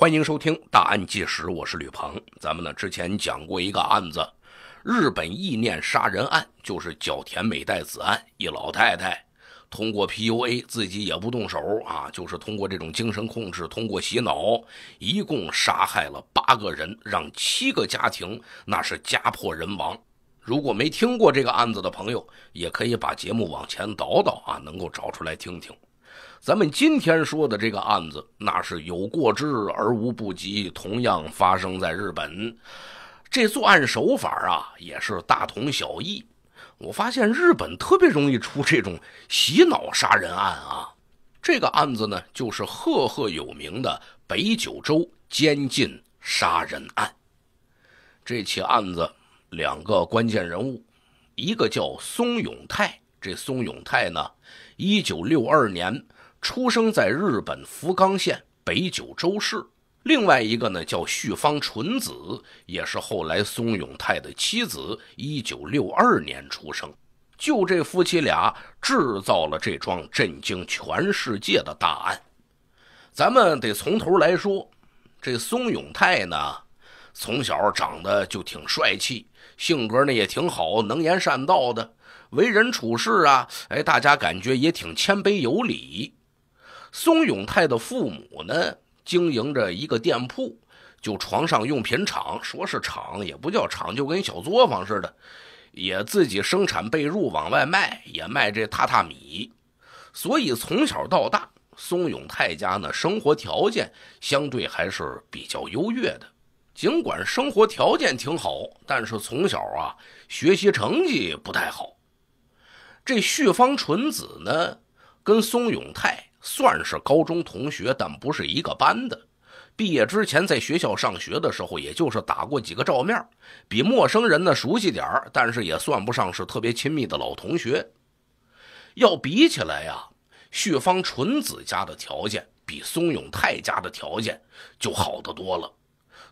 欢迎收听《大案纪实》，我是吕鹏。咱们呢之前讲过一个案子，日本意念杀人案，就是角田美代子案。一老太太通过 PUA 自己也不动手啊，就是通过这种精神控制，通过洗脑，一共杀害了八个人，让七个家庭那是家破人亡。如果没听过这个案子的朋友，也可以把节目往前倒倒啊，能够找出来听听。咱们今天说的这个案子，那是有过之而无不及。同样发生在日本，这作案手法啊，也是大同小异。我发现日本特别容易出这种洗脑杀人案啊。这个案子呢，就是赫赫有名的北九州监禁杀人案。这起案子两个关键人物，一个叫松永泰。这松永泰呢，一九六二年。出生在日本福冈县北九州市。另外一个呢，叫旭方纯子，也是后来松永泰的妻子。一九六二年出生。就这夫妻俩制造了这桩震惊全世界的大案。咱们得从头来说，这松永泰呢，从小长得就挺帅气，性格呢也挺好，能言善道的，为人处事啊，哎，大家感觉也挺谦卑有礼。松永泰的父母呢，经营着一个店铺，就床上用品厂，说是厂也不叫厂，就跟小作坊似的，也自己生产被褥往外卖，也卖这榻榻米，所以从小到大，松永泰家呢，生活条件相对还是比较优越的。尽管生活条件挺好，但是从小啊，学习成绩不太好。这旭方纯子呢，跟松永泰。算是高中同学，但不是一个班的。毕业之前，在学校上学的时候，也就是打过几个照面比陌生人呢熟悉点儿，但是也算不上是特别亲密的老同学。要比起来呀，旭芳纯子家的条件比松永泰家的条件就好得多了。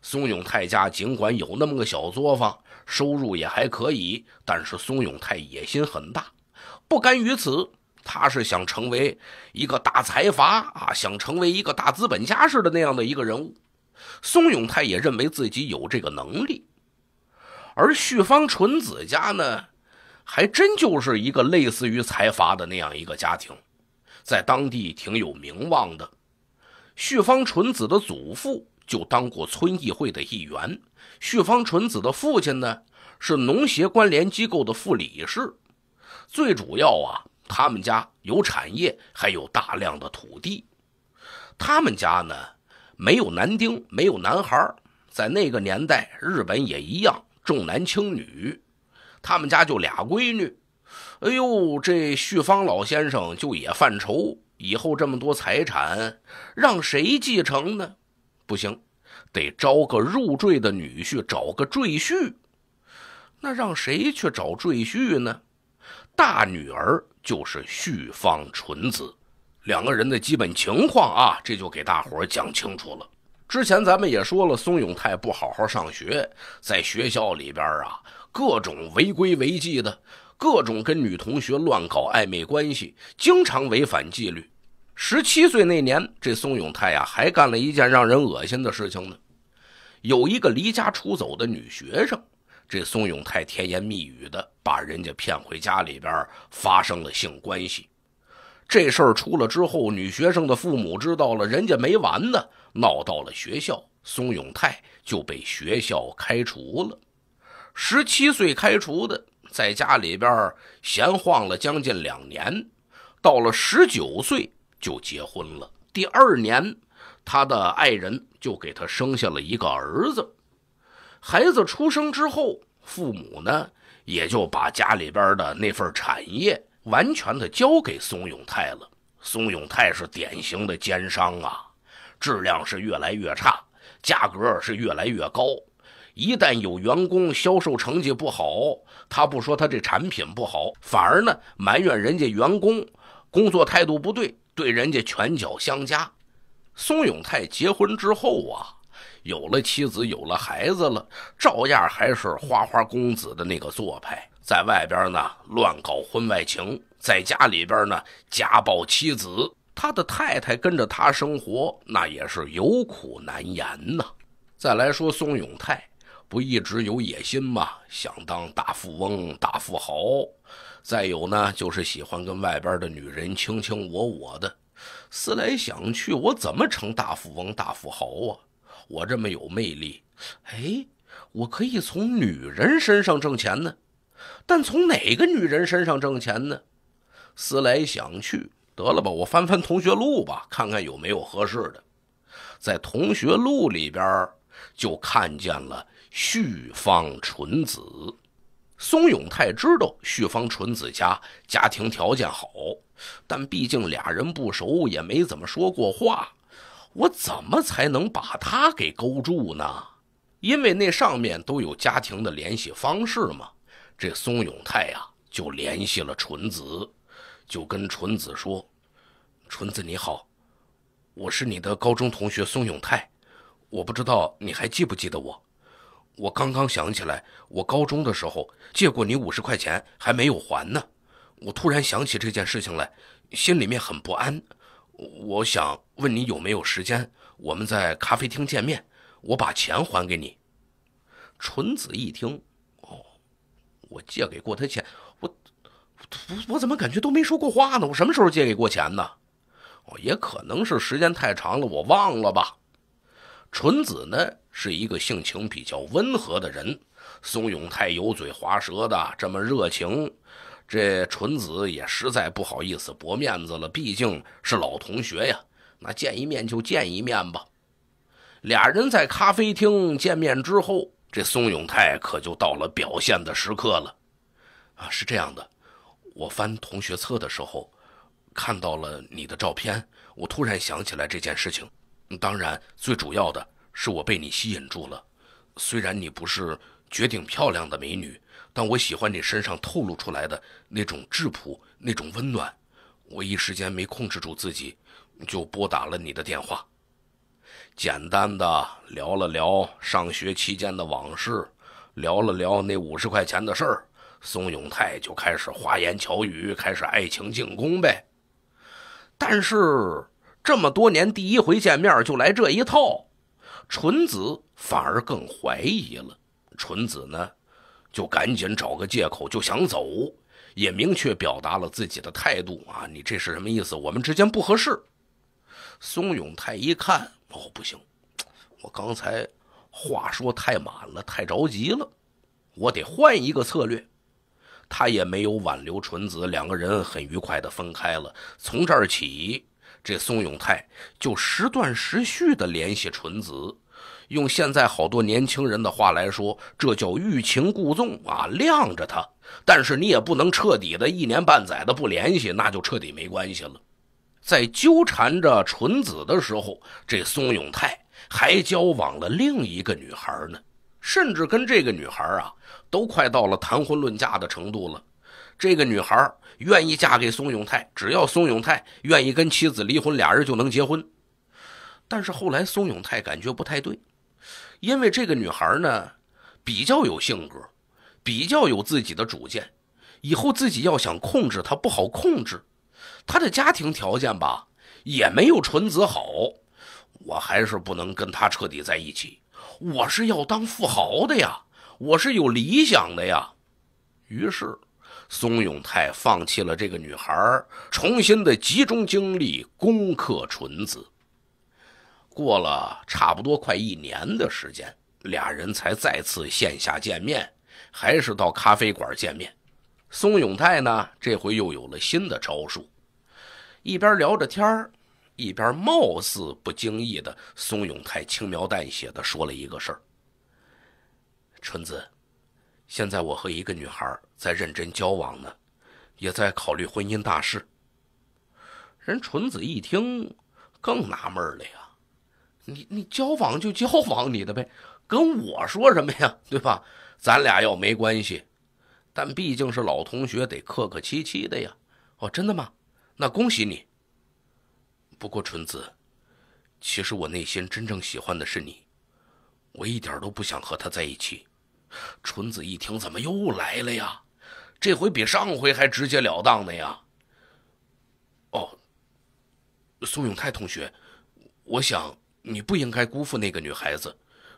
松永泰家尽管有那么个小作坊，收入也还可以，但是松永泰野心很大，不甘于此。他是想成为一个大财阀啊，想成为一个大资本家似的那样的一个人物。松永泰也认为自己有这个能力，而旭方纯子家呢，还真就是一个类似于财阀的那样一个家庭，在当地挺有名望的。旭方纯子的祖父就当过村议会的议员，旭方纯子的父亲呢是农协关联机构的副理事，最主要啊。他们家有产业，还有大量的土地。他们家呢，没有男丁，没有男孩在那个年代，日本也一样重男轻女。他们家就俩闺女。哎呦，这旭芳老先生就也犯愁，以后这么多财产让谁继承呢？不行，得招个入赘的女婿，找个赘婿。那让谁去找赘婿呢？大女儿就是旭方纯子，两个人的基本情况啊，这就给大伙讲清楚了。之前咱们也说了，松永泰不好好上学，在学校里边啊，各种违规违纪的，各种跟女同学乱搞暧昧关系，经常违反纪律。十七岁那年，这松永泰呀，还干了一件让人恶心的事情呢。有一个离家出走的女学生。这宋永泰甜言蜜语的把人家骗回家里边发生了性关系，这事儿出了之后，女学生的父母知道了，人家没完呢，闹到了学校，宋永泰就被学校开除了。十七岁开除的，在家里边闲晃了将近两年，到了十九岁就结婚了。第二年，他的爱人就给他生下了一个儿子。孩子出生之后。父母呢，也就把家里边的那份产业完全的交给松永泰了。松永泰是典型的奸商啊，质量是越来越差，价格是越来越高。一旦有员工销售成绩不好，他不说他这产品不好，反而呢埋怨人家员工工作态度不对，对人家拳脚相加。松永泰结婚之后啊。有了妻子，有了孩子了，照样还是花花公子的那个做派，在外边呢乱搞婚外情，在家里边呢家暴妻子。他的太太跟着他生活，那也是有苦难言呐。再来说宋永泰，不一直有野心吗？想当大富翁、大富豪。再有呢，就是喜欢跟外边的女人卿卿我我的。思来想去，我怎么成大富翁、大富豪啊？我这么有魅力，哎，我可以从女人身上挣钱呢，但从哪个女人身上挣钱呢？思来想去，得了吧，我翻翻同学录吧，看看有没有合适的。在同学录里边，就看见了旭方纯子。松永泰知道旭方纯子家家庭条件好，但毕竟俩人不熟，也没怎么说过话。我怎么才能把他给勾住呢？因为那上面都有家庭的联系方式嘛。这松永泰呀，就联系了纯子，就跟纯子说：“纯子你好，我是你的高中同学松永泰，我不知道你还记不记得我。我刚刚想起来，我高中的时候借过你五十块钱，还没有还呢。我突然想起这件事情来，心里面很不安。”我想问你有没有时间？我们在咖啡厅见面，我把钱还给你。纯子一听，哦，我借给过他钱，我，我怎么感觉都没说过话呢？我什么时候借给过钱呢？哦，也可能是时间太长了，我忘了吧。纯子呢是一个性情比较温和的人，松永太油嘴滑舌的这么热情。这纯子也实在不好意思驳面子了，毕竟是老同学呀。那见一面就见一面吧。俩人在咖啡厅见面之后，这松永泰可就到了表现的时刻了。啊，是这样的，我翻同学册的时候，看到了你的照片，我突然想起来这件事情。当然，最主要的是我被你吸引住了。虽然你不是绝顶漂亮的美女。但我喜欢你身上透露出来的那种质朴，那种温暖。我一时间没控制住自己，就拨打了你的电话，简单的聊了聊上学期间的往事，聊了聊那五十块钱的事儿。宋永泰就开始花言巧语，开始爱情进攻呗。但是这么多年第一回见面就来这一套，纯子反而更怀疑了。纯子呢？就赶紧找个借口就想走，也明确表达了自己的态度啊！你这是什么意思？我们之间不合适。松永泰一看，哦，不行，我刚才话说太满了，太着急了，我得换一个策略。他也没有挽留纯子，两个人很愉快的分开了。从这儿起，这松永泰就时断时续的联系纯子。用现在好多年轻人的话来说，这叫欲擒故纵啊，晾着他。但是你也不能彻底的，一年半载的不联系，那就彻底没关系了。在纠缠着纯子的时候，这松永泰还交往了另一个女孩呢，甚至跟这个女孩啊，都快到了谈婚论嫁的程度了。这个女孩愿意嫁给松永泰，只要松永泰愿意跟妻子离婚，俩人就能结婚。但是后来松永泰感觉不太对。因为这个女孩呢，比较有性格，比较有自己的主见，以后自己要想控制她不好控制。她的家庭条件吧，也没有纯子好，我还是不能跟她彻底在一起。我是要当富豪的呀，我是有理想的呀。于是，松永泰放弃了这个女孩，重新的集中精力攻克纯子。过了差不多快一年的时间，俩人才再次线下见面，还是到咖啡馆见面。松永泰呢，这回又有了新的招数，一边聊着天一边貌似不经意的，松永泰轻描淡写的说了一个事儿：“纯子，现在我和一个女孩在认真交往呢，也在考虑婚姻大事。”人纯子一听，更纳闷了呀。你你交往就交往 你的呗，跟我说什么呀？对吧？咱俩要没关系，但毕竟是老同学，得客客气气的呀。哦，真的吗？那恭喜你。不过，纯子，其实我内心真正喜欢的是你，我一点都不想和他在一起。纯子一听，怎么又来了呀？这回比上回还直截了当的呀。哦，苏永泰同学，我想。你不应该辜负那个女孩子，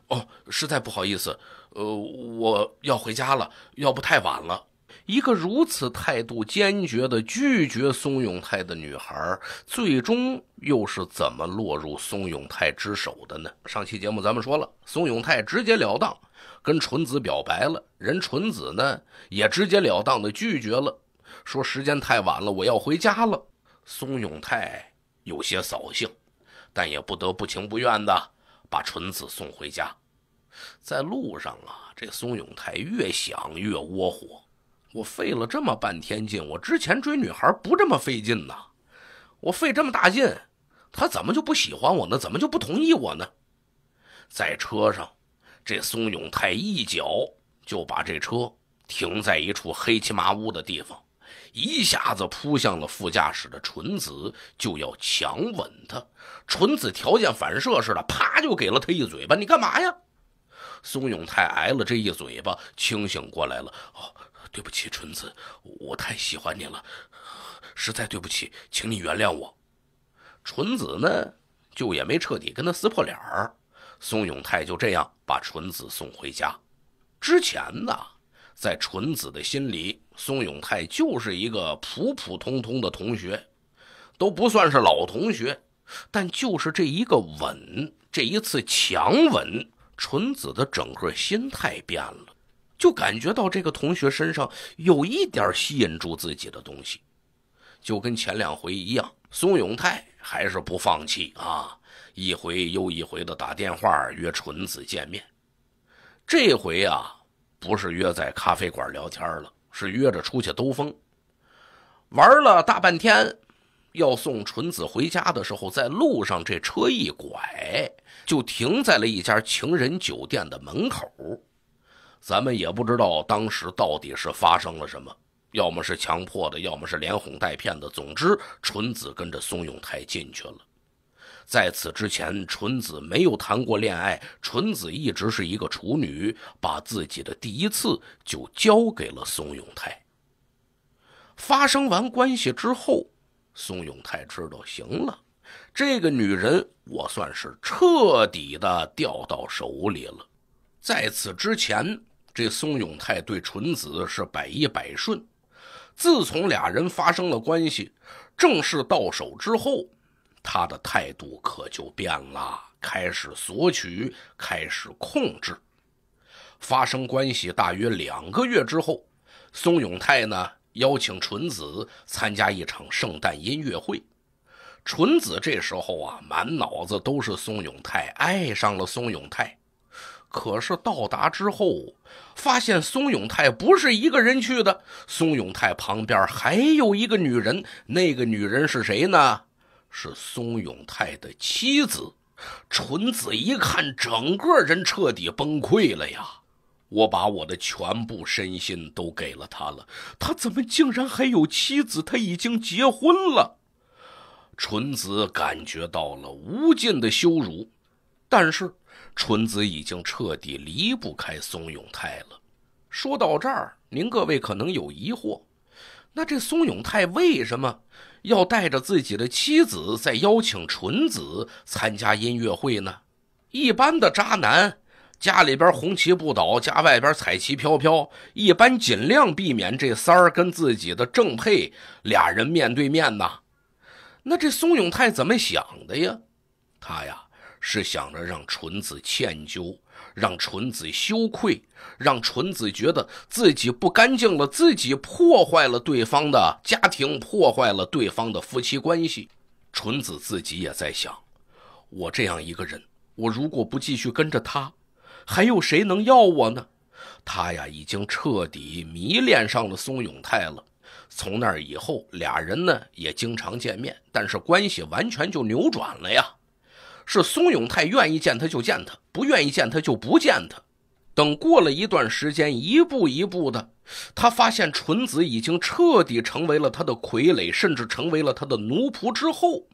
哦，实在不好意思，呃，我要回家了，要不太晚了。一个如此态度坚决的拒绝松永泰的女孩，最终又是怎么落入松永泰之手的呢？上期节目咱们说了，松永泰直截了当跟纯子表白了，人纯子呢也直截了当的拒绝了，说时间太晚了，我要回家了。松永泰有些扫兴。但也不得不情不愿的把纯子送回家，在路上啊，这松永泰越想越窝火。我费了这么半天劲，我之前追女孩不这么费劲呢。我费这么大劲，她怎么就不喜欢我呢？怎么就不同意我呢？在车上，这松永泰一脚就把这车停在一处黑漆麻乌的地方。一下子扑向了副驾驶的纯子，就要强吻他。纯子条件反射似的，啪就给了他一嘴巴。你干嘛呀？松永泰挨了这一嘴巴，清醒过来了。哦，对不起，纯子，我太喜欢你了，实在对不起，请你原谅我。纯子呢，就也没彻底跟他撕破脸儿。松永泰就这样把纯子送回家。之前呢？在纯子的心里，松永泰就是一个普普通通的同学，都不算是老同学。但就是这一个吻，这一次强吻，纯子的整个心态变了，就感觉到这个同学身上有一点吸引住自己的东西，就跟前两回一样。松永泰还是不放弃啊，一回又一回的打电话约纯子见面。这回啊。不是约在咖啡馆聊天了，是约着出去兜风，玩了大半天，要送纯子回家的时候，在路上这车一拐就停在了一家情人酒店的门口。咱们也不知道当时到底是发生了什么，要么是强迫的，要么是连哄带骗的。总之，纯子跟着宋永泰进去了。在此之前，纯子没有谈过恋爱，纯子一直是一个处女，把自己的第一次就交给了宋永泰。发生完关系之后，宋永泰知道行了，这个女人我算是彻底的掉到手里了。在此之前，这宋永泰对纯子是百依百顺，自从俩人发生了关系，正式到手之后。他的态度可就变了，开始索取，开始控制。发生关系大约两个月之后，松永泰呢邀请纯子参加一场圣诞音乐会。纯子这时候啊，满脑子都是松永泰，爱上了松永泰。可是到达之后，发现松永泰不是一个人去的，松永泰旁边还有一个女人。那个女人是谁呢？是松永泰的妻子，纯子一看，整个人彻底崩溃了呀！我把我的全部身心都给了他了，他怎么竟然还有妻子？他已经结婚了。纯子感觉到了无尽的羞辱，但是纯子已经彻底离不开松永泰了。说到这儿，您各位可能有疑惑，那这松永泰为什么？要带着自己的妻子再邀请纯子参加音乐会呢？一般的渣男，家里边红旗不倒，家外边彩旗飘飘，一般尽量避免这三儿跟自己的正配俩人面对面呐。那这松永泰怎么想的呀？他呀是想着让纯子歉疚。让纯子羞愧，让纯子觉得自己不干净了，自己破坏了对方的家庭，破坏了对方的夫妻关系。纯子自己也在想：我这样一个人，我如果不继续跟着他，还有谁能要我呢？他呀，已经彻底迷恋上了松永泰了。从那以后，俩人呢也经常见面，但是关系完全就扭转了呀。是松永泰愿意见他就见他，不愿意见他就不见他。等过了一段时间，一步一步的，他发现纯子已经彻底成为了他的傀儡，甚至成为了他的奴仆之后，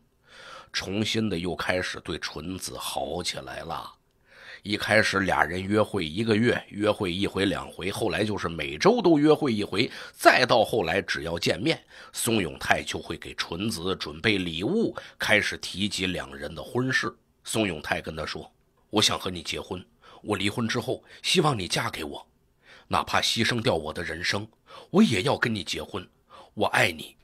重新的又开始对纯子好起来了。一开始俩人约会一个月，约会一回两回，后来就是每周都约会一回，再到后来只要见面，松永泰就会给纯子准备礼物，开始提及两人的婚事。宋永泰跟他说：“我想和你结婚，我离婚之后希望你嫁给我，哪怕牺牲掉我的人生，我也要跟你结婚。我爱你。”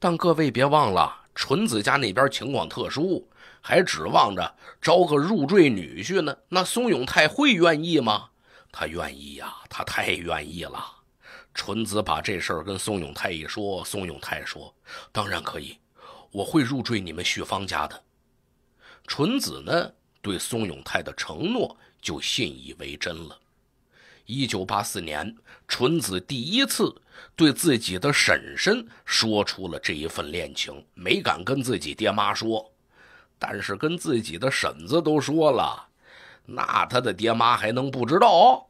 但各位别忘了，纯子家那边情况特殊，还指望着招个入赘女婿呢。那宋永泰会愿意吗？他愿意呀，他太愿意了。纯子把这事儿跟宋永泰一说，宋永泰说：“当然可以，我会入赘你们旭芳家的。”纯子呢，对松永泰的承诺就信以为真了。一九八四年，纯子第一次对自己的婶婶说出了这一份恋情，没敢跟自己爹妈说，但是跟自己的婶子都说了，那他的爹妈还能不知道？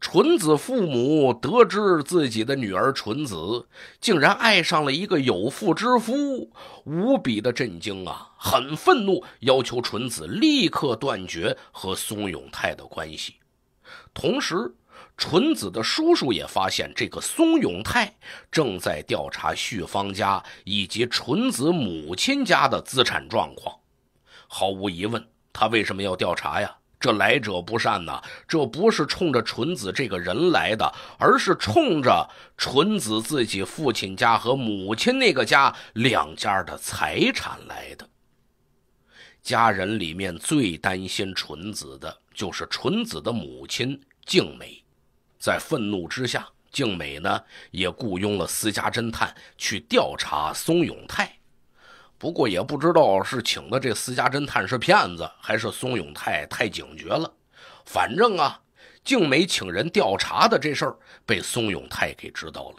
纯子父母得知自己的女儿纯子竟然爱上了一个有妇之夫，无比的震惊啊，很愤怒，要求纯子立刻断绝和松永泰的关系。同时，纯子的叔叔也发现这个松永泰正在调查旭芳家以及纯子母亲家的资产状况。毫无疑问，他为什么要调查呀？这来者不善呐！这不是冲着纯子这个人来的，而是冲着纯子自己父亲家和母亲那个家两家的财产来的。家人里面最担心纯子的，就是纯子的母亲静美，在愤怒之下，静美呢也雇佣了私家侦探去调查松永泰。不过也不知道是请的这私家侦探是骗子，还是松永泰太警觉了。反正啊，静美请人调查的这事儿被松永泰给知道了。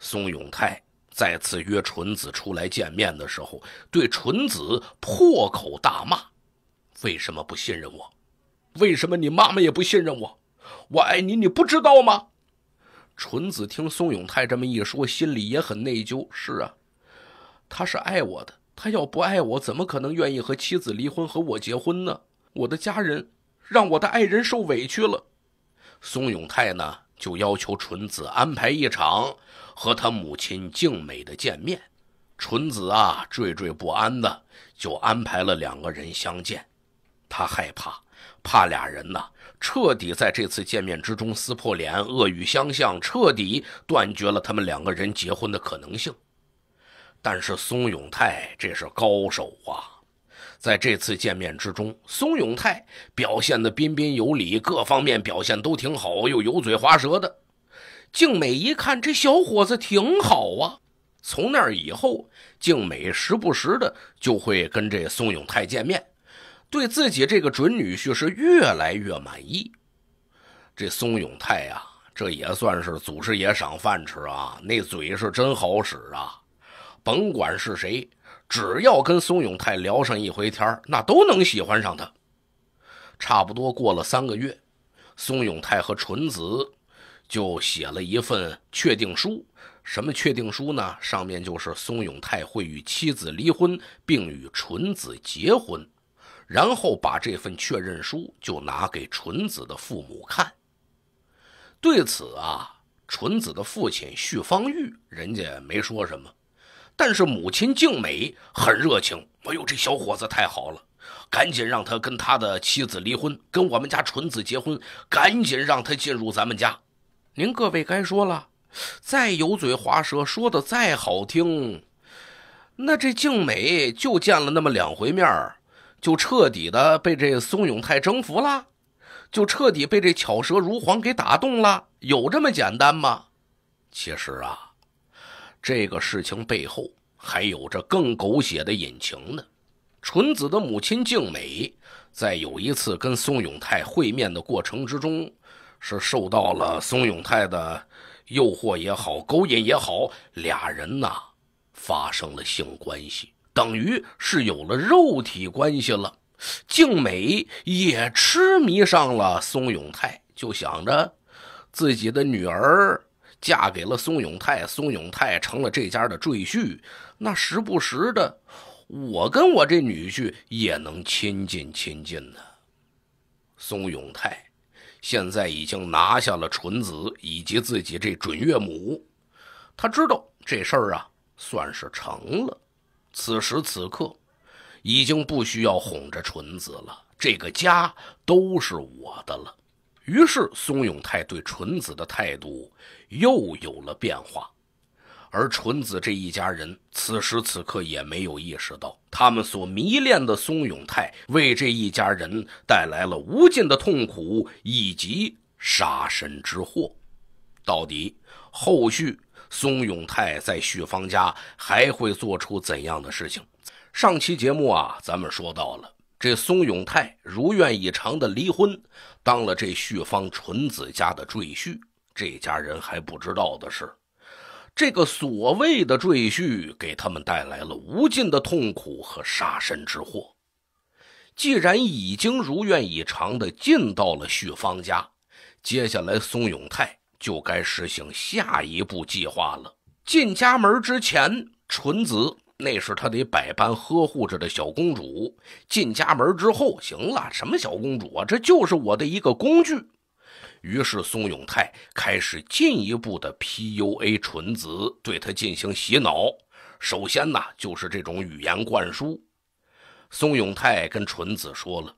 松永泰再次约纯子出来见面的时候，对纯子破口大骂：“为什么不信任我？为什么你妈妈也不信任我？我爱你，你不知道吗？”纯子听松永泰这么一说，心里也很内疚。是啊。他是爱我的，他要不爱我，怎么可能愿意和妻子离婚和我结婚呢？我的家人让我的爱人受委屈了。宋永泰呢，就要求纯子安排一场和他母亲静美的见面。纯子啊，惴惴不安的就安排了两个人相见。他害怕，怕俩人呢彻底在这次见面之中撕破脸，恶语相向，彻底断绝了他们两个人结婚的可能性。但是松永泰这是高手啊，在这次见面之中，松永泰表现的彬彬有礼，各方面表现都挺好，又油嘴滑舌的。静美一看，这小伙子挺好啊。从那以后，静美时不时的就会跟这松永泰见面，对自己这个准女婿是越来越满意。这松永泰呀，这也算是祖师爷赏饭吃啊，那嘴是真好使啊。甭管是谁，只要跟松永泰聊上一回天那都能喜欢上他。差不多过了三个月，松永泰和纯子就写了一份确定书。什么确定书呢？上面就是松永泰会与妻子离婚，并与纯子结婚，然后把这份确认书就拿给纯子的父母看。对此啊，纯子的父亲绪方玉人家没说什么。但是母亲静美很热情，哎呦，这小伙子太好了，赶紧让他跟他的妻子离婚，跟我们家纯子结婚，赶紧让他进入咱们家。您各位该说了，再油嘴滑舌，说的再好听，那这静美就见了那么两回面就彻底的被这松永泰征服了，就彻底被这巧舌如簧给打动了，有这么简单吗？其实啊。这个事情背后还有着更狗血的隐情呢。纯子的母亲静美，在有一次跟松永泰会面的过程之中，是受到了松永泰的诱惑也好、勾引也好，俩人呐发生了性关系，等于是有了肉体关系了。静美也痴迷上了松永泰，就想着自己的女儿。嫁给了松永泰，松永泰成了这家的赘婿。那时不时的，我跟我这女婿也能亲近亲近呢。松永泰现在已经拿下了纯子以及自己这准岳母，他知道这事儿啊算是成了。此时此刻，已经不需要哄着纯子了，这个家都是我的了。于是，松永泰对纯子的态度。又有了变化，而纯子这一家人此时此刻也没有意识到，他们所迷恋的松永泰为这一家人带来了无尽的痛苦以及杀身之祸。到底后续松永泰在旭芳家还会做出怎样的事情？上期节目啊，咱们说到了这松永泰如愿以偿的离婚，当了这旭芳纯子家的赘婿。这家人还不知道的是，这个所谓的赘婿给他们带来了无尽的痛苦和杀身之祸。既然已经如愿以偿的进到了旭芳家，接下来松永泰就该实行下一步计划了。进家门之前，纯子那是他得百般呵护着的小公主；进家门之后，行了，什么小公主啊，这就是我的一个工具。于是，松永泰开始进一步的 PUA 纯子，对他进行洗脑。首先呢，就是这种语言灌输。松永泰跟纯子说了：“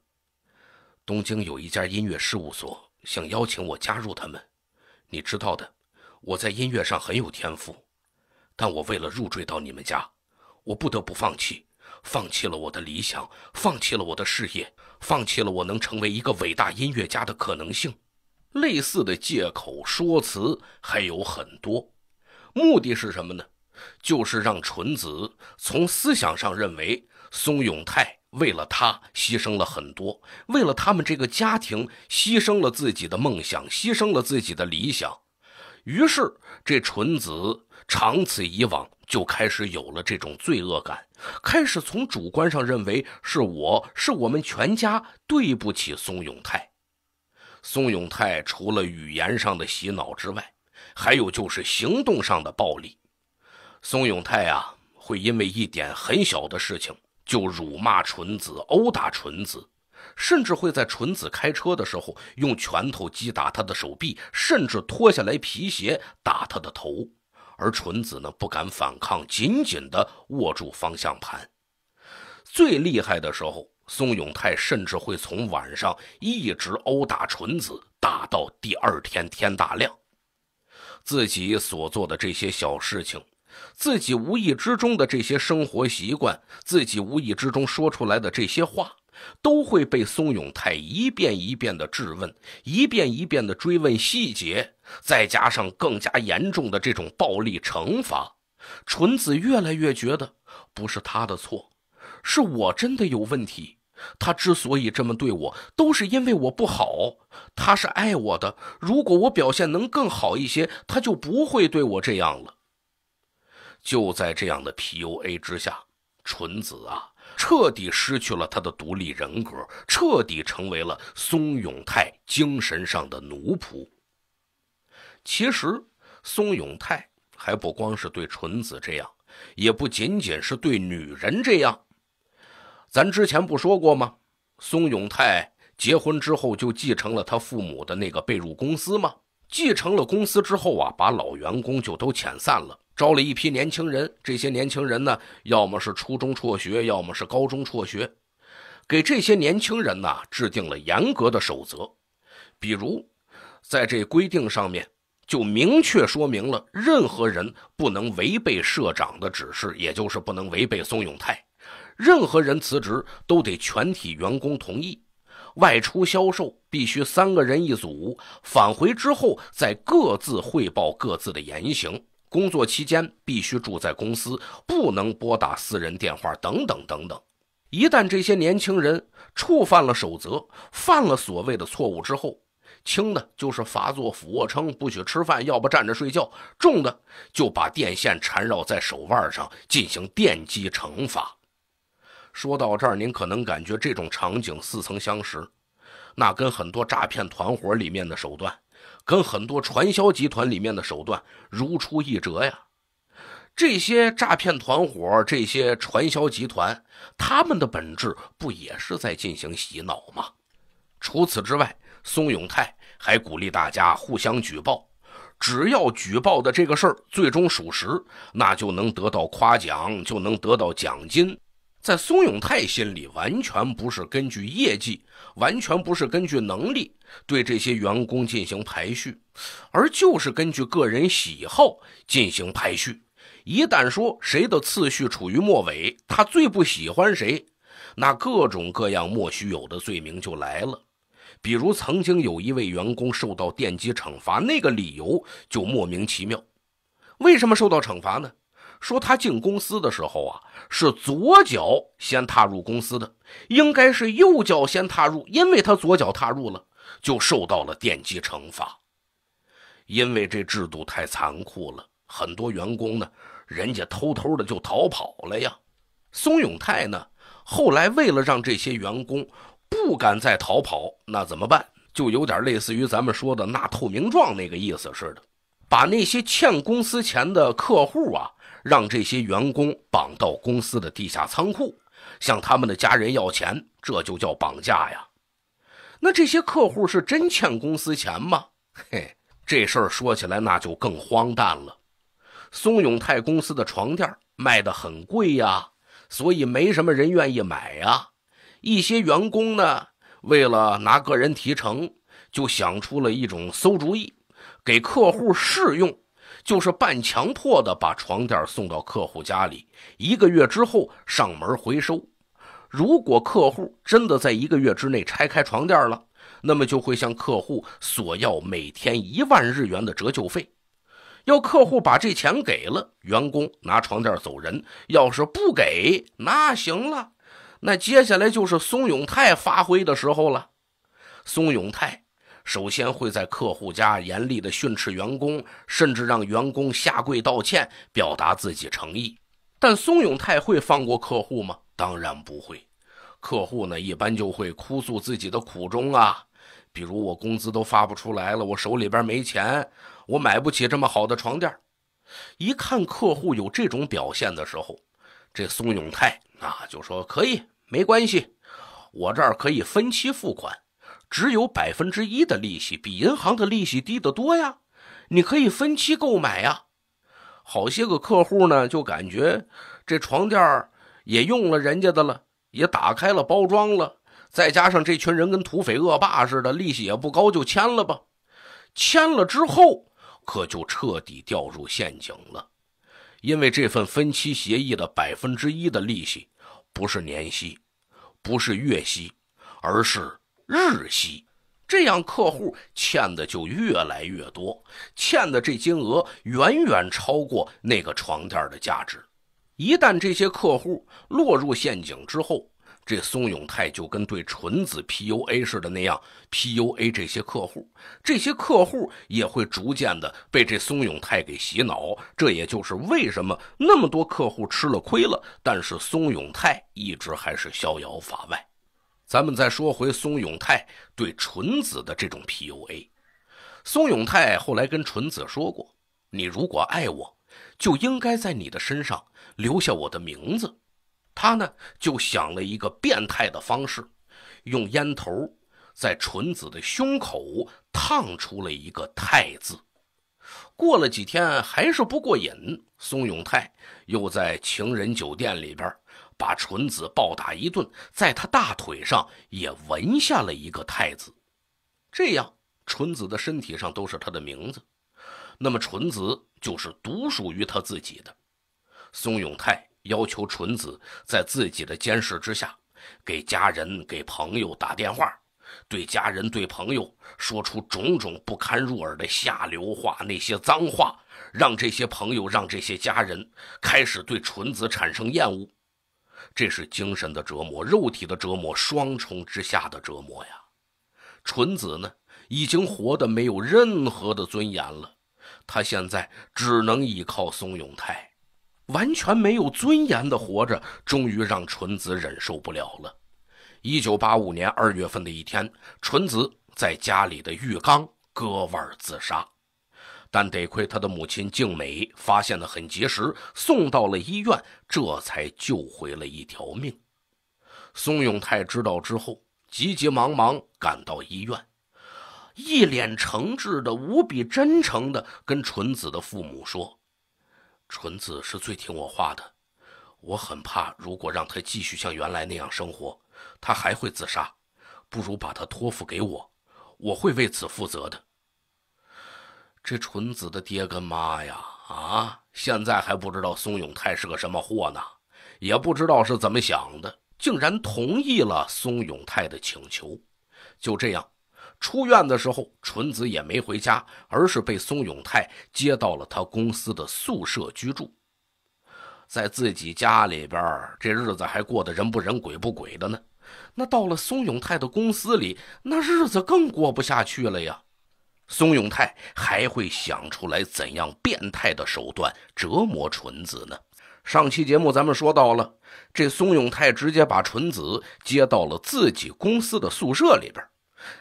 东京有一家音乐事务所想邀请我加入他们。你知道的，我在音乐上很有天赋，但我为了入赘到你们家，我不得不放弃，放弃了我的理想，放弃了我的事业，放弃了我能成为一个伟大音乐家的可能性。”类似的借口说辞还有很多，目的是什么呢？就是让纯子从思想上认为松永泰为了他牺牲了很多，为了他们这个家庭牺牲了自己的梦想，牺牲了自己的理想。于是这纯子长此以往就开始有了这种罪恶感，开始从主观上认为是我是我们全家对不起松永泰。宋永泰除了语言上的洗脑之外，还有就是行动上的暴力。宋永泰啊，会因为一点很小的事情就辱骂纯子、殴打纯子，甚至会在纯子开车的时候用拳头击打他的手臂，甚至脱下来皮鞋打他的头。而纯子呢，不敢反抗，紧紧地握住方向盘。最厉害的时候。松永泰甚至会从晚上一直殴打纯子，打到第二天天大亮。自己所做的这些小事情，自己无意之中的这些生活习惯，自己无意之中说出来的这些话，都会被松永泰一遍一遍的质问，一遍一遍的追问细节，再加上更加严重的这种暴力惩罚，纯子越来越觉得不是他的错，是我真的有问题。他之所以这么对我，都是因为我不好。他是爱我的，如果我表现能更好一些，他就不会对我这样了。就在这样的 PUA 之下，纯子啊，彻底失去了他的独立人格，彻底成为了松永泰精神上的奴仆。其实，松永泰还不光是对纯子这样，也不仅仅是对女人这样。咱之前不说过吗？松永泰结婚之后就继承了他父母的那个被褥公司吗？继承了公司之后啊，把老员工就都遣散了，招了一批年轻人。这些年轻人呢，要么是初中辍学，要么是高中辍学。给这些年轻人呢制定了严格的守则，比如，在这规定上面就明确说明了，任何人不能违背社长的指示，也就是不能违背松永泰。任何人辞职都得全体员工同意，外出销售必须三个人一组，返回之后再各自汇报各自的言行。工作期间必须住在公司，不能拨打私人电话，等等等等。一旦这些年轻人触犯了守则，犯了所谓的错误之后，轻的就是罚做俯卧撑，不许吃饭，要不站着睡觉；重的就把电线缠绕在手腕上进行电击惩罚。说到这儿，您可能感觉这种场景似曾相识，那跟很多诈骗团伙里面的手段，跟很多传销集团里面的手段如出一辙呀。这些诈骗团伙、这些传销集团，他们的本质不也是在进行洗脑吗？除此之外，宋永泰还鼓励大家互相举报，只要举报的这个事儿最终属实，那就能得到夸奖，就能得到奖金。在松永泰心里，完全不是根据业绩，完全不是根据能力对这些员工进行排序，而就是根据个人喜好进行排序。一旦说谁的次序处于末尾，他最不喜欢谁，那各种各样莫须有的罪名就来了。比如，曾经有一位员工受到电击惩罚，那个理由就莫名其妙。为什么受到惩罚呢？说他进公司的时候啊。是左脚先踏入公司的，应该是右脚先踏入，因为他左脚踏入了，就受到了电击惩罚。因为这制度太残酷了，很多员工呢，人家偷偷的就逃跑了呀。松永泰呢，后来为了让这些员工不敢再逃跑，那怎么办？就有点类似于咱们说的纳透明状那个意思似的，把那些欠公司钱的客户啊。让这些员工绑到公司的地下仓库，向他们的家人要钱，这就叫绑架呀。那这些客户是真欠公司钱吗？嘿，这事儿说起来那就更荒诞了。松永泰公司的床垫卖得很贵呀，所以没什么人愿意买呀。一些员工呢，为了拿个人提成，就想出了一种馊主意，给客户试用。就是半强迫的把床垫送到客户家里，一个月之后上门回收。如果客户真的在一个月之内拆开床垫了，那么就会向客户索要每天一万日元的折旧费，要客户把这钱给了，员工拿床垫走人。要是不给，那行了，那接下来就是松永泰发挥的时候了，松永泰。首先会在客户家严厉的训斥员工，甚至让员工下跪道歉，表达自己诚意。但松永泰会放过客户吗？当然不会。客户呢，一般就会哭诉自己的苦衷啊，比如我工资都发不出来了，我手里边没钱，我买不起这么好的床垫。一看客户有这种表现的时候，这松永泰啊就说可以，没关系，我这儿可以分期付款。只有百分之一的利息，比银行的利息低得多呀！你可以分期购买呀。好些个客户呢，就感觉这床垫也用了人家的了，也打开了包装了，再加上这群人跟土匪恶霸似的，利息也不高，就签了吧。签了之后，可就彻底掉入陷阱了，因为这份分期协议的百分之一的利息，不是年息，不是月息，而是。日息，这样客户欠的就越来越多，欠的这金额远远超过那个床垫的价值。一旦这些客户落入陷阱之后，这松永泰就跟对纯子 PUA 似的那样 PUA 这些客户，这些客户也会逐渐的被这松永泰给洗脑。这也就是为什么那么多客户吃了亏了，但是松永泰一直还是逍遥法外。咱们再说回松永泰对纯子的这种 PUA。松永泰后来跟纯子说过：“你如果爱我，就应该在你的身上留下我的名字。”他呢就想了一个变态的方式，用烟头在纯子的胸口烫出了一个“泰”字。过了几天还是不过瘾，松永泰又在情人酒店里边。把纯子暴打一顿，在他大腿上也纹下了一个“太子”，这样纯子的身体上都是他的名字，那么纯子就是独属于他自己的。松永泰要求纯子在自己的监视之下，给家人、给朋友打电话，对家人、对朋友说出种种不堪入耳的下流话、那些脏话，让这些朋友、让这些家人开始对纯子产生厌恶。这是精神的折磨，肉体的折磨，双重之下的折磨呀！纯子呢，已经活得没有任何的尊严了，他现在只能依靠松永泰，完全没有尊严的活着，终于让纯子忍受不了了。一九八五年二月份的一天，纯子在家里的浴缸割腕自杀。但得亏他的母亲静美发现的很及时，送到了医院，这才救回了一条命。宋永泰知道之后，急急忙忙赶到医院，一脸诚挚的、无比真诚的跟纯子的父母说：“纯子是最听我话的，我很怕，如果让他继续像原来那样生活，他还会自杀。不如把他托付给我，我会为此负责的。”这纯子的爹跟妈呀，啊，现在还不知道松永泰是个什么货呢，也不知道是怎么想的，竟然同意了松永泰的请求。就这样，出院的时候，纯子也没回家，而是被松永泰接到了他公司的宿舍居住。在自己家里边，这日子还过得人不人鬼不鬼的呢，那到了松永泰的公司里，那日子更过不下去了呀。松永泰还会想出来怎样变态的手段折磨纯子呢？上期节目咱们说到了，这松永泰直接把纯子接到了自己公司的宿舍里边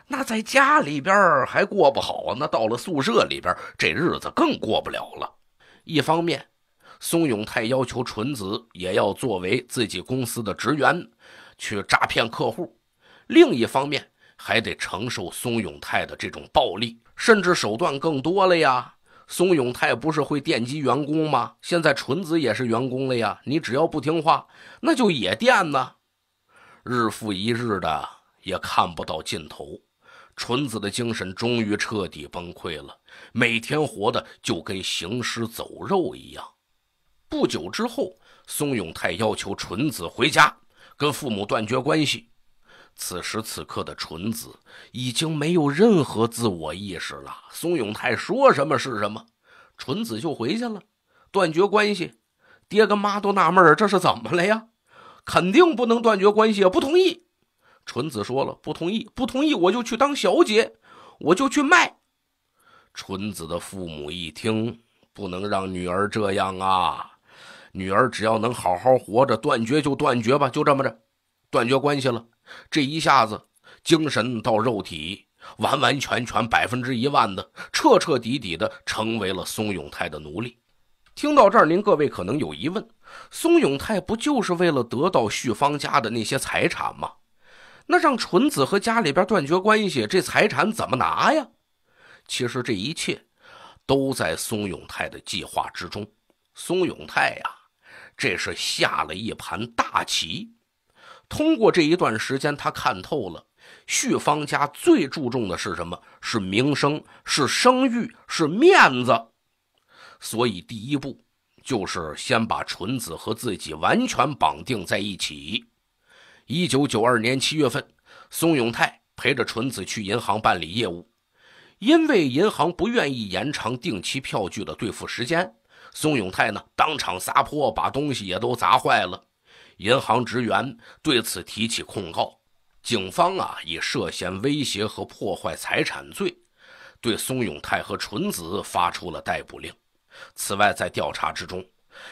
那在家里边还过不好，那到了宿舍里边这日子更过不了了。一方面，松永泰要求纯子也要作为自己公司的职员去诈骗客户；另一方面，还得承受松永泰的这种暴力。甚至手段更多了呀！松永泰不是会电击员工吗？现在纯子也是员工了呀！你只要不听话，那就也电呢。日复一日的，也看不到尽头。纯子的精神终于彻底崩溃了，每天活的就跟行尸走肉一样。不久之后，松永泰要求纯子回家，跟父母断绝关系。此时此刻的纯子已经没有任何自我意识了。松永泰说什么是什么，纯子就回去了，断绝关系。爹跟妈都纳闷这是怎么了呀？肯定不能断绝关系，不同意。纯子说了，不同意，不同意，我就去当小姐，我就去卖。纯子的父母一听，不能让女儿这样啊！女儿只要能好好活着，断绝就断绝吧，就这么着，断绝关系了。这一下子，精神到肉体，完完全全、百分之一万的、彻彻底底的成为了松永泰的奴隶。听到这儿，您各位可能有疑问：松永泰不就是为了得到旭芳家的那些财产吗？那让纯子和家里边断绝关系，这财产怎么拿呀？其实这一切，都在松永泰的计划之中。松永泰呀，这是下了一盘大棋。通过这一段时间，他看透了旭芳家最注重的是什么？是名声，是声誉，是面子。所以第一步就是先把纯子和自己完全绑定在一起。一九九二年七月份，松永泰陪着纯子去银行办理业务，因为银行不愿意延长定期票据的兑付时间，松永泰呢当场撒泼，把东西也都砸坏了。银行职员对此提起控告，警方啊以涉嫌威胁和破坏财产罪，对松永泰和纯子发出了逮捕令。此外，在调查之中，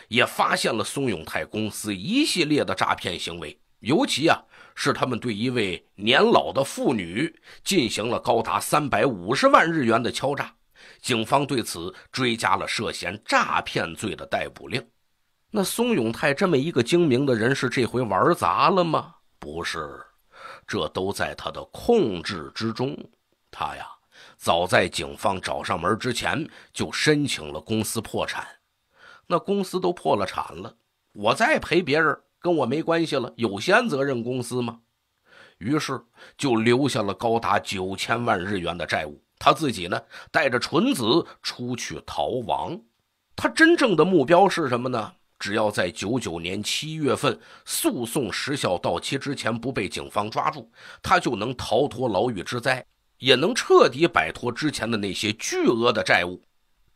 也发现了松永泰公司一系列的诈骗行为，尤其啊是他们对一位年老的妇女进行了高达三百五十万日元的敲诈，警方对此追加了涉嫌诈骗罪的逮捕令。那松永泰这么一个精明的人士，这回玩砸了吗？不是，这都在他的控制之中。他呀，早在警方找上门之前就申请了公司破产。那公司都破了产了，我再赔别人跟我没关系了。有限责任公司吗？于是就留下了高达九千万日元的债务。他自己呢，带着纯子出去逃亡。他真正的目标是什么呢？只要在九九年七月份诉讼时效到期之前不被警方抓住，他就能逃脱牢狱之灾，也能彻底摆脱之前的那些巨额的债务。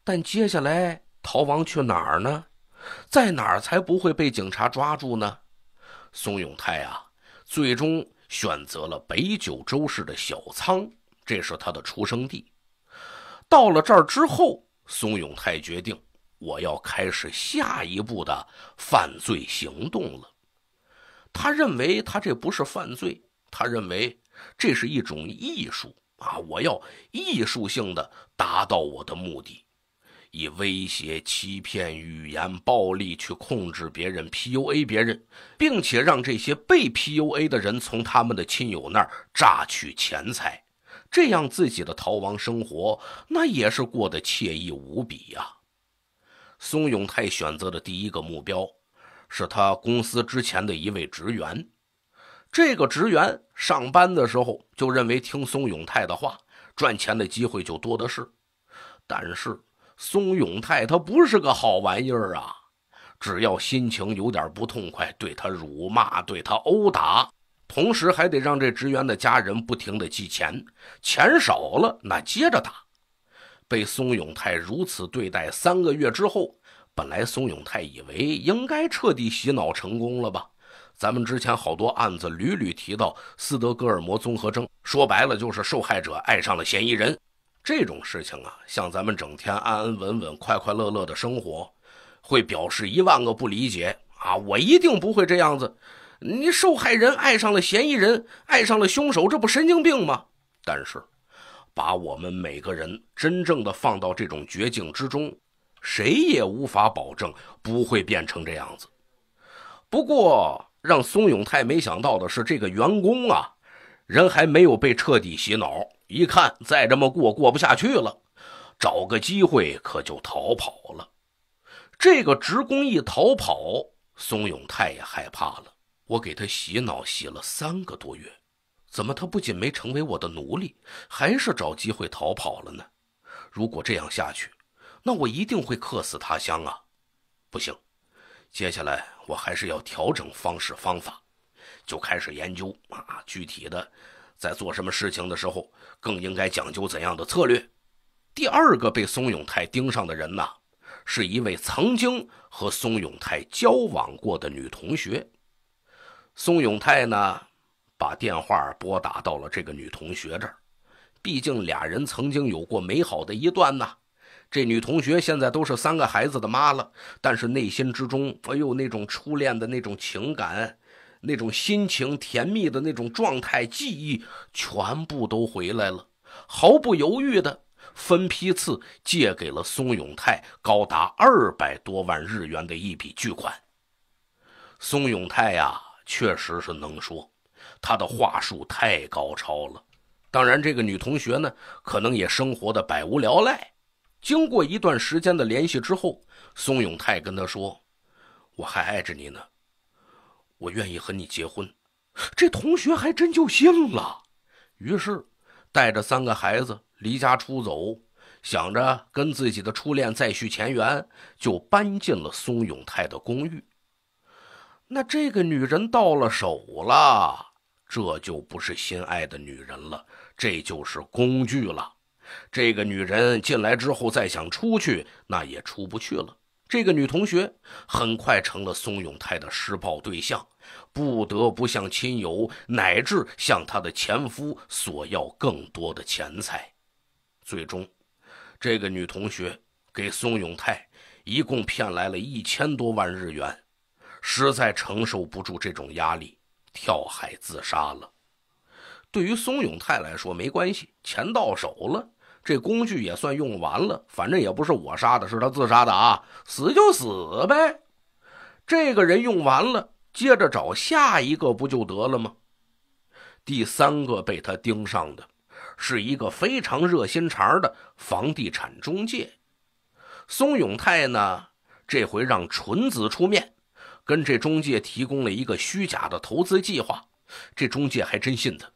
但接下来逃亡去哪儿呢？在哪儿才不会被警察抓住呢？宋永泰啊，最终选择了北九州市的小仓，这是他的出生地。到了这儿之后，宋永泰决定。我要开始下一步的犯罪行动了。他认为他这不是犯罪，他认为这是一种艺术啊！我要艺术性的达到我的目的，以威胁、欺骗、语言、暴力去控制别人，PUA 别人，并且让这些被 PUA 的人从他们的亲友那儿榨取钱财，这样自己的逃亡生活那也是过得惬意无比呀。松永泰选择的第一个目标是他公司之前的一位职员。这个职员上班的时候就认为听松永泰的话，赚钱的机会就多的是。但是松永泰他不是个好玩意儿啊！只要心情有点不痛快，对他辱骂，对他殴打，同时还得让这职员的家人不停的寄钱，钱少了那接着打。被松永泰如此对待三个月之后，本来松永泰以为应该彻底洗脑成功了吧？咱们之前好多案子屡屡提到斯德哥尔摩综合征，说白了就是受害者爱上了嫌疑人。这种事情啊，像咱们整天安安稳稳、快快乐乐的生活，会表示一万个不理解啊！我一定不会这样子。你受害人爱上了嫌疑人，爱上了凶手，这不神经病吗？但是。把我们每个人真正的放到这种绝境之中，谁也无法保证不会变成这样子。不过，让松永泰没想到的是，这个员工啊，人还没有被彻底洗脑。一看再这么过过不下去了，找个机会可就逃跑了。这个职工一逃跑，松永泰也害怕了。我给他洗脑洗了三个多月。怎么他不仅没成为我的奴隶，还是找机会逃跑了呢？如果这样下去，那我一定会客死他乡啊！不行，接下来我还是要调整方式方法，就开始研究啊具体的，在做什么事情的时候，更应该讲究怎样的策略。第二个被宋永泰盯上的人呢，是一位曾经和宋永泰交往过的女同学。宋永泰呢？把电话拨打到了这个女同学这儿，毕竟俩人曾经有过美好的一段呢。这女同学现在都是三个孩子的妈了，但是内心之中，哎呦，那种初恋的那种情感、那种心情、甜蜜的那种状态、记忆，全部都回来了。毫不犹豫的，分批次借给了松永泰高达二百多万日元的一笔巨款。松永泰呀，确实是能说。他的话术太高超了，当然，这个女同学呢，可能也生活的百无聊赖。经过一段时间的联系之后，松永泰跟她说：“我还爱着你呢，我愿意和你结婚。”这同学还真就信了，于是带着三个孩子离家出走，想着跟自己的初恋再续前缘，就搬进了松永泰的公寓。那这个女人到了手了。这就不是心爱的女人了，这就是工具了。这个女人进来之后再想出去，那也出不去了。这个女同学很快成了松永泰的施暴对象，不得不向亲友乃至向她的前夫索要更多的钱财。最终，这个女同学给松永泰一共骗来了一千多万日元，实在承受不住这种压力。跳海自杀了。对于松永泰来说，没关系，钱到手了，这工具也算用完了。反正也不是我杀的，是他自杀的啊，死就死呗。这个人用完了，接着找下一个不就得了吗？第三个被他盯上的，是一个非常热心肠的房地产中介。松永泰呢，这回让纯子出面。跟这中介提供了一个虚假的投资计划，这中介还真信他，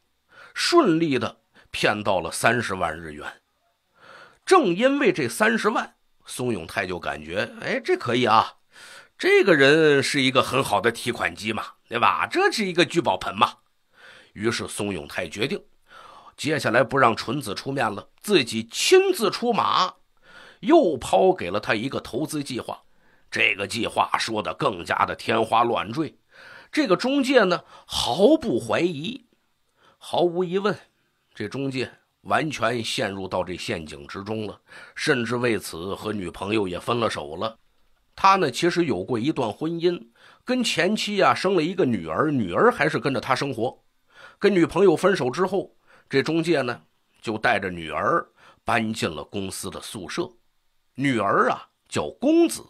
顺利的骗到了三十万日元。正因为这三十万，松永泰就感觉，哎，这可以啊，这个人是一个很好的提款机嘛，对吧？这是一个聚宝盆嘛。于是松永泰决定，接下来不让纯子出面了，自己亲自出马，又抛给了他一个投资计划。这个计划说得更加的天花乱坠，这个中介呢毫不怀疑，毫无疑问，这中介完全陷入到这陷阱之中了，甚至为此和女朋友也分了手了。他呢其实有过一段婚姻，跟前妻啊生了一个女儿，女儿还是跟着他生活。跟女朋友分手之后，这中介呢就带着女儿搬进了公司的宿舍，女儿啊叫公子。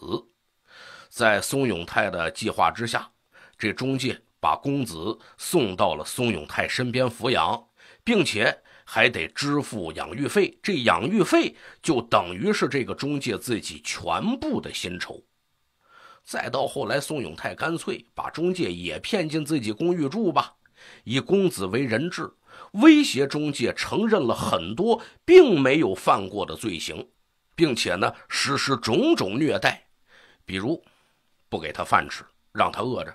在松永泰的计划之下，这中介把公子送到了松永泰身边抚养，并且还得支付养育费。这养育费就等于是这个中介自己全部的薪酬。再到后来，宋永泰干脆把中介也骗进自己公寓住吧，以公子为人质，威胁中介承认了很多并没有犯过的罪行，并且呢实施种种虐待，比如。不给他饭吃，让他饿着。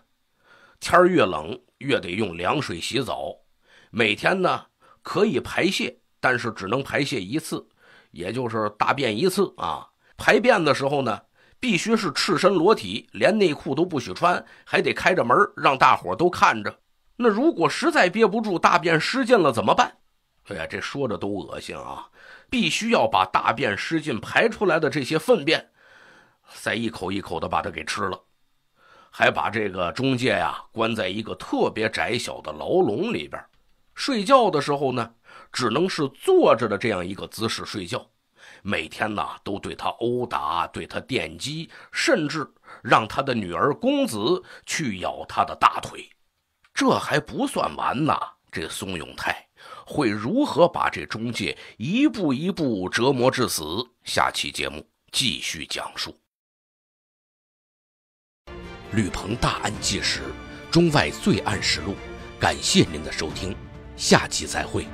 天儿越冷，越得用凉水洗澡。每天呢可以排泄，但是只能排泄一次，也就是大便一次啊。排便的时候呢，必须是赤身裸体，连内裤都不许穿，还得开着门让大伙都看着。那如果实在憋不住大便失禁了怎么办？哎呀，这说着都恶心啊！必须要把大便失禁排出来的这些粪便。再一口一口的把它给吃了，还把这个中介呀关在一个特别窄小的牢笼里边，睡觉的时候呢，只能是坐着的这样一个姿势睡觉，每天呢都对他殴打，对他电击，甚至让他的女儿公子去咬他的大腿，这还不算完呢，这宋永泰会如何把这中介一步一步折磨致死？下期节目继续讲述。吕鹏大案纪实，中外罪案实录。感谢您的收听，下期再会。